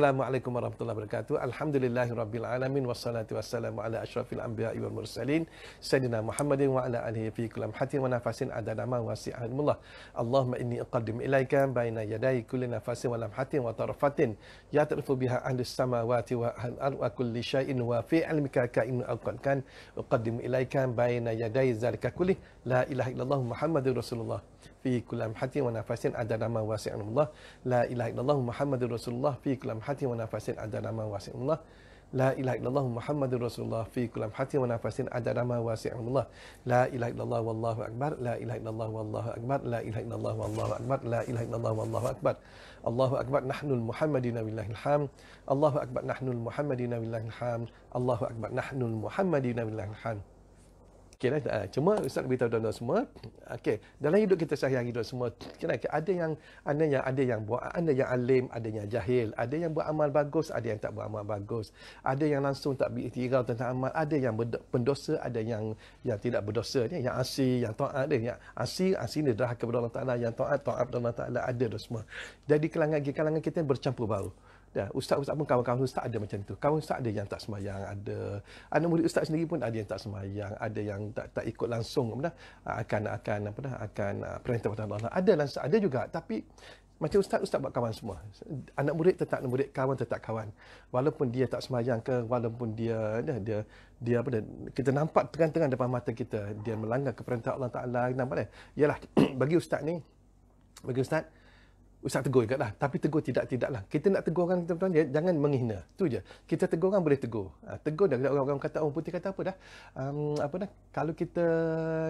Assalamualaikum warahmatullahi wabarakatuh. Alhamdulillahi rabbil alamin wassalatu wassalamu ala asyrafil anbiya'i wal mursalin sayyidina Muhammadin wa ala alihi fi kullam hatin wa nafasin adana ma wasi'ahumullah. Allahumma inni aqaddim ilaika baina yaday kulli nafasin wa lamhatin wa tarfatin ya tarfu biha ahli samawati wa ahli al wa kulli shay'in wa fi ilmika ka in aqaddan aqaddim ilaika baina yaday zalika kulli la ilaha illallah Muhammadur rasulullah. في كل لمحة ونفس عدد ما واسع الله لا إله إلا الله محمد رسول الله في كل لمحة ونفس عدد ما واسع الله لا إله إلا الله محمد رسول الله في كل لمحة ونفس عدد ما واسع الله لا إله إلا الله والله أكبر لا إله إلا الله والله أكبر لا إله إلا الله والله أكبر لا إله إلا الله والله أكبر الله أكبر نحن المحمدين بالله الحام الله أكبر نحن المحمدين بالله الحام الله أكبر نحن المحمدين بالله الحمد Okey lah. Cuma Ustaz beritahu tuan-tuan semua. Okey. Dalam hidup kita sehari hari hidup semua. Kenapa? Ada yang ada yang ada yang buat ada yang alim, ada yang jahil. Ada yang buat amal bagus, ada yang tak buat amal bagus. Ada yang langsung tak beriktiraf tentang amal. Ada yang pendosa, ada yang yang tidak berdosa. Ni. Yang asir, yang taat dia. Yang asir, asir ni dah kepada Allah Ta'ala. Yang taat, taat kepada Allah Ta'ala. Ada tu semua. Jadi kalangan, kalangan kita bercampur baru. Dah, ustaz-ustaz pun kawan-kawan ustaz ada macam tu. Kawan ustaz ada yang tak semayang, ada anak murid ustaz sendiri pun ada yang tak semayang, ada yang tak tak ikut langsung apa dah ah, akan akan apa dah akan ah, perintah daripada Allah. Ada langsung ada juga tapi macam ustaz ustaz buat kawan semua. Anak murid tetap murid, kawan tetap kawan. Walaupun dia tak semayang ke, walaupun dia dia dia, dia apa dah? kita nampak terang-terang depan mata kita dia melanggar keperintah Allah Taala nampak dia. Yalah bagi ustaz ni bagi ustaz Ustaz tegur juga lah. Tapi tegur tidak-tidak lah. Kita nak tegur orang, tuan-tuan, ya, jangan menghina. Itu je. Kita tegur orang, boleh tegur. Ha, tegur dah. Orang-orang kata, orang putih kata apa dah. Um, apa dah. Kalau kita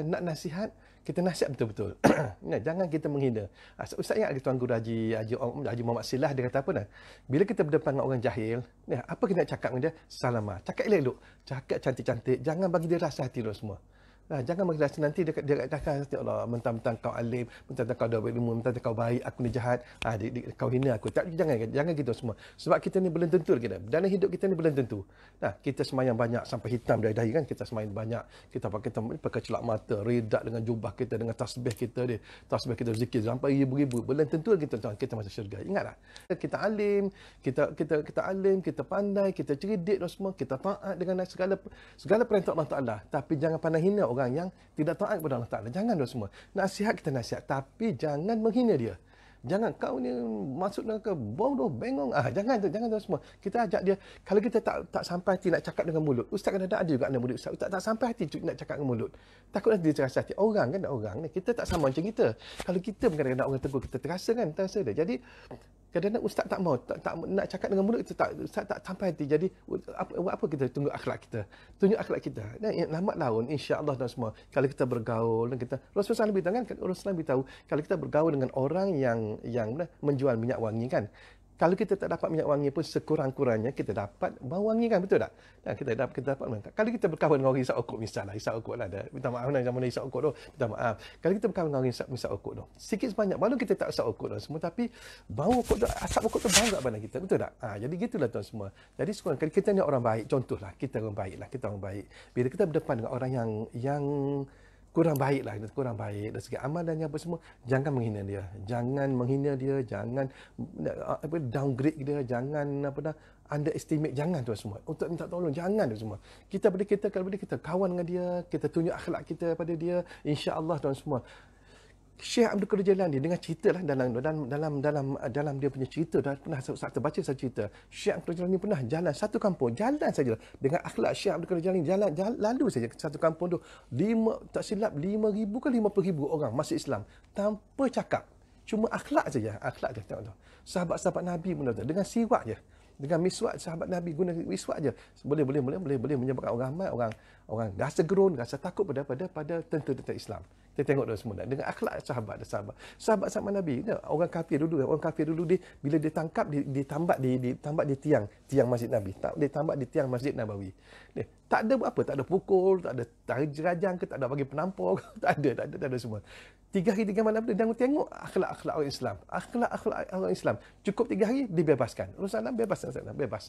nak nasihat, kita nasihat betul-betul. nah, jangan kita menghina. Ha, Ustaz ingat ya, Tuan Guru Haji, Haji, Haji Muhammad Silah, dia kata apa dah. Bila kita berdepan dengan orang jahil, ya, apa kita nak cakap dengan dia? Salamah. Cakap elok-elok. Cakap cantik-cantik. Jangan bagi dia rasa hati dulu semua. Nah, jangan bagi rasa nanti dia dekat kakak nanti Allah mentang-mentang kau alim, mentang-mentang kau dah berilmu, mentang-mentang kau baik, aku ni jahat, ah, di, kau hina aku. Tak jangan jangan gitu semua. Sebab kita ni belum tentu kita. Dalam hidup kita ni belum tentu. Nah, kita semayang banyak sampai hitam dari dahi kan kita semayang banyak. Kita pakai tempat pakai celak mata, redak dengan jubah kita dengan tasbih kita dia. Tasbih kita zikir sampai ribu-ribu. Belum tentu kita tuan kita masuk syurga. Ingatlah. Kita alim, kita kita kita alim, kita pandai, kita cerdik dan lah semua, kita taat dengan segala segala perintah Allah Taala. Tapi jangan pandai hina orang orang yang tidak taat kepada Allah Ta'ala. Jangan dua semua. Nasihat kita nasihat. Tapi jangan menghina dia. Jangan kau ni masuk ke bodoh, bengong. Ah, jangan tu, jangan tu semua. Kita ajak dia, kalau kita tak tak sampai hati nak cakap dengan mulut. Ustaz kan ada ada juga dengan mulut. Ustaz tak, tak sampai hati nak cakap dengan mulut. Takut nanti dia terasa hati. Orang kan orang ni. Kita tak sama macam kita. Kalau kita kadang-kadang orang tegur, kita terasa kan? Terasa dia. Jadi, kadang-kadang ustaz tak mau tak, tak nak cakap dengan murid itu tak ustaz tak sampai hati jadi apa apa kita tunggu akhlak kita tunjuk akhlak kita dan yang lambat laun insyaallah dan semua kalau kita bergaul dan kita Rasulullah lebih tahu kan Rasulullah lebih tahu kalau kita bergaul dengan orang yang yang menjual minyak wangi kan kalau kita tak dapat minyak wangi pun sekurang-kurangnya kita dapat bau wangi kan betul tak? Nah, kita dapat kita dapat kan? Kalau kita berkawan dengan orang hisap okok misalnya, hisap okok lah Minta maaf nak lah, zaman hisap okok tu. Minta maaf. Kalau kita berkawan dengan orang hisap misal okok tu. Sikit sebanyak walaupun kita tak hisap okok tu semua tapi bau okok tu asap okok tu bau kat badan kita betul tak? Ha, jadi gitulah tuan semua. Jadi sekurang kali kita ni orang baik contohlah kita orang baiklah kita orang baik. Bila kita berdepan dengan orang yang yang kurang baik lah, kurang baik dari segi amalannya apa semua, jangan menghina dia. Jangan menghina dia, jangan eh, apa downgrade dia, jangan apa dah underestimate jangan tu semua. Untuk minta tolong jangan tu semua. Kita boleh kita kalau boleh kita kawan dengan dia, kita tunjuk akhlak kita pada dia, insya-Allah tuan semua. Syekh Abdul Qadir Jailani dengan cerita lah dalam, dalam dalam dalam dalam dia punya cerita dah pernah saya terbaca saya cerita. Syekh Abdul Qadir Jailani pernah jalan satu kampung, jalan saja dengan akhlak Syekh Abdul Qadir Jailani jalan, jalan lalu saja satu kampung tu. Lima tak silap 5000 ke 50000 orang masuk Islam tanpa cakap. Cuma akhlak saja, akhlak dia tengok tu. Sahabat-sahabat Nabi pun tu dengan siwak je. Dengan miswak sahabat Nabi guna miswak je. Boleh boleh boleh boleh boleh menyebabkan orang ramai orang orang rasa gerun, rasa takut pada pada pada tentu-tentu Islam. Dia tengok dia semua dengan akhlak sahabat dia sahabat. sahabat sama Nabi, dia, orang kafir dulu, orang kafir dulu dia bila dia tangkap dia, dia di ditambak di tiang, tiang Masjid Nabi. Tak dia tambak di tiang Masjid Nabawi. Dia, tak ada apa, tak ada pukul, tak ada tarjerajang ke, tak ada bagi penampar, tak ada, tak ada, tak ada semua. Tiga hari tiga malam dia tengok, tengok akhlak-akhlak orang Islam. Akhlak-akhlak orang Islam. Cukup tiga hari dibebaskan. Rasulullah bebas, Rasulullah bebas.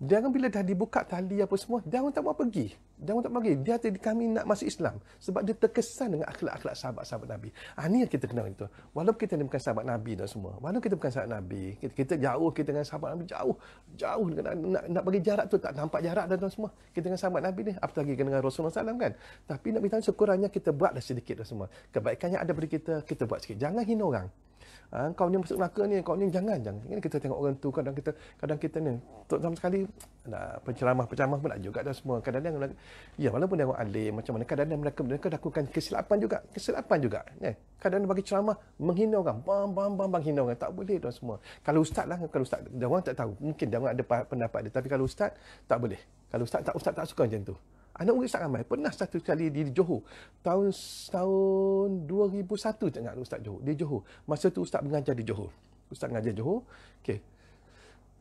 Jangan bila dah dibuka tali apa semua, jangan tak mau pergi. jangan tak mau pergi. Dia tadi kami nak masuk Islam. Sebab dia terkesan dengan akhlak-akhlak sahabat-sahabat Nabi. Ah, ini yang kita kenal itu. Walaupun kita bukan sahabat Nabi dan semua. Walaupun kita bukan sahabat Nabi. Kita, kita jauh kita dengan sahabat Nabi. Jauh. Jauh. Nak, nak, nak bagi jarak tu tak nampak jarak dan, semua. Kita dengan sahabat Nabi ni. Apatah lagi dengan Rasulullah Sallam kan. Tapi nak minta sekurangnya kita buatlah sedikit dan semua. Kebaikannya ada bagi kita, kita buat sikit. Jangan hina orang. Ha, kau ni masuk Melaka ni, kau ni jangan, jangan. kita tengok orang tu, kadang kita kadang kita ni, sama sekali nak penceramah-penceramah pun nak juga dah semua. Kadang-kadang ya walaupun dia orang alim macam mana kadang-kadang mereka mereka lakukan kesilapan juga, kesilapan juga. Ya. Eh, kadang bagi ceramah menghina orang, bam bam bam bang hina orang tak boleh tuan semua. Kalau ustaz lah, kalau ustaz dia orang tak tahu, mungkin dia orang ada pendapat dia, tapi kalau ustaz tak boleh. Kalau ustaz tak ustaz tak suka macam tu. Anak murid Ustaz Ramai pernah satu kali di Johor. Tahun tahun 2001 tak ingat Ustaz Johor. Di Johor. Masa tu Ustaz mengajar di Johor. Ustaz mengajar Johor. Okey.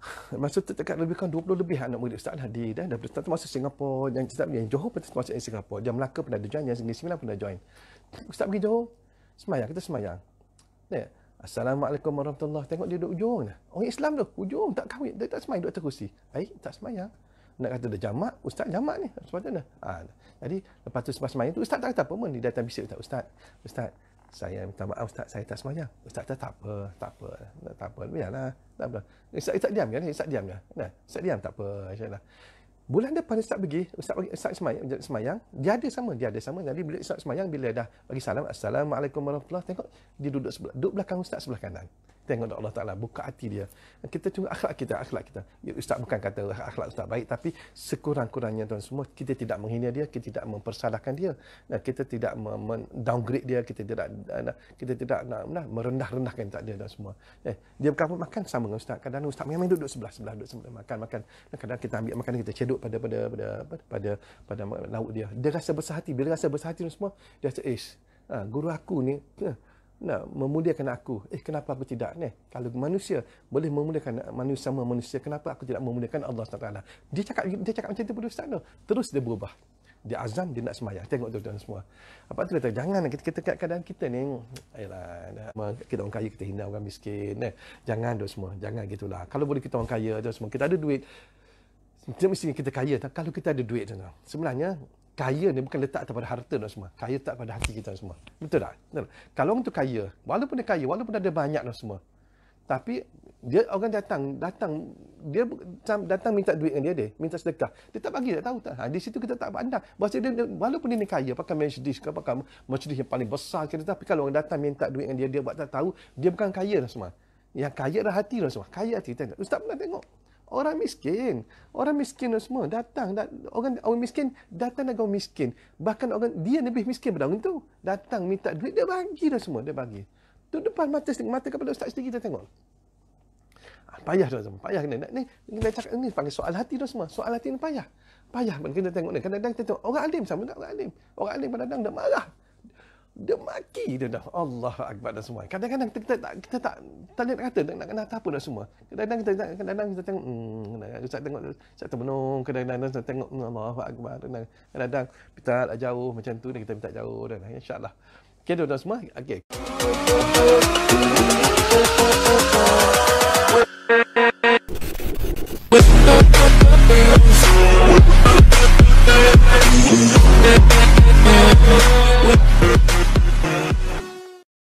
masa tu dekat lebih kurang 20 lebih anak murid Ustaz Hadi dah dah Ustaz masuk Singapura yang Ustaz yang Johor pun masuk yang Singapura yang Melaka pun ada join yang Negeri Sembilan pun ada join Ustaz pergi Johor semayang kita semayang ya Assalamualaikum warahmatullahi tengok dia duduk ujung orang Islam tu ujung tak kahwin dia tak semayang duduk terkursi ai tak semayang nak kata dia jamak ustaz jamak ni sebab dah ha, ah, jadi lepas tu semayang tu ustaz tak kata apa pun dia datang bisik ustaz ustaz saya minta maaf ustaz saya tak semaya ustaz kata tak apa tak apa tak apa, tak apa. biarlah tak apa ustaz ustaz diam kan ustaz diam kan? nah ustaz diam tak apa insyaallah bulan depan ustaz pergi ustaz bagi ustaz semayang semayang dia ada sama dia ada sama jadi bila ustaz semayang bila dah bagi salam assalamualaikum warahmatullahi tengok dia duduk sebelah duduk belakang ustaz sebelah kanan tengok doa Allah Ta'ala, buka hati dia. Kita tunggu akhlak kita, akhlak kita. Ya, Ustaz bukan kata akhlak Ustaz baik, tapi sekurang-kurangnya tuan semua, kita tidak menghina dia, kita tidak mempersalahkan dia. Nah, kita tidak downgrade dia, kita tidak eh, kita tidak nak, nah, merendah-rendahkan tak dia dan semua. Eh, dia bukan makan sama dengan Ustaz. Kadang-kadang Ustaz memang duduk sebelah-sebelah, duduk sebelah, makan, makan. Kadang-kadang kita ambil makanan, kita ceduk pada pada pada, pada pada pada pada, lauk dia. Dia rasa bersahati. Bila rasa bersahati dan semua, dia rasa, eh, guru aku ni, nak memuliakan aku. Eh kenapa aku tidak ni? Kalau manusia boleh memuliakan manusia sama manusia, kenapa aku tidak memuliakan Allah SWT? Dia cakap dia cakap macam tu pada ustaz Terus dia berubah. Dia azan dia nak sembahyang. Tengok tuan-tuan semua. Apa tu kata jangan kita kita kat keadaan kita ni ayolah, kita orang kaya kita hina orang miskin eh. Jangan tu semua. Jangan gitulah. Kalau boleh kita orang kaya tu semua. Kita ada duit. Kita mesti kita kaya. Kalau kita ada duit tuan-tuan. Sebenarnya kaya ni bukan letak pada harta dan semua. Kaya tak pada hati kita semua. Betul tak? Betul. Kalau orang tu kaya, walaupun dia kaya, walaupun ada banyak dan semua. Tapi dia orang datang, datang dia datang minta duit dengan dia dia, minta sedekah. Dia tak bagi, tak tahu tak. Ha, di situ kita tak pandang. Bahasa dia, walaupun dia ni kaya, pakai Mercedes ke kamu Mercedes yang paling besar kita tapi kalau orang datang minta duit dengan dia, dia buat tak tahu, dia bukan kaya dan semua. Yang kaya adalah hati dan semua. Kaya hati. Ustaz pernah tengok orang miskin, orang miskin semua datang dat, orang orang miskin datang dengan orang miskin. Bahkan orang dia lebih miskin daripada orang tu. Datang minta duit dia bagi dah semua, dia bagi. Tu depan mata sendiri, mata kepala ustaz sendiri kita tengok. Ah, payah dah semua, payah kena ni. Kita cakap ni panggil soal hati dah semua. Soal hati ni payah. Payah kita tengok ni. Kadang-kadang kita tengok orang alim sama tak orang alim. Orang alim pada datang dah marah dia maki dia dah Allah akbar dan semua kadang-kadang kita, kita, kita, tak kita tak tak kata nak, nak, nak, apa dah semua kadang-kadang kita kadang-kadang kita tengok hmm saya tengok saya menung, kadang-kadang saya tengok hmm, Allah akbar kadang-kadang, kadang kita tak jauh macam tu dan kita tak jauh dan lah, insyaallah okey dah semua okey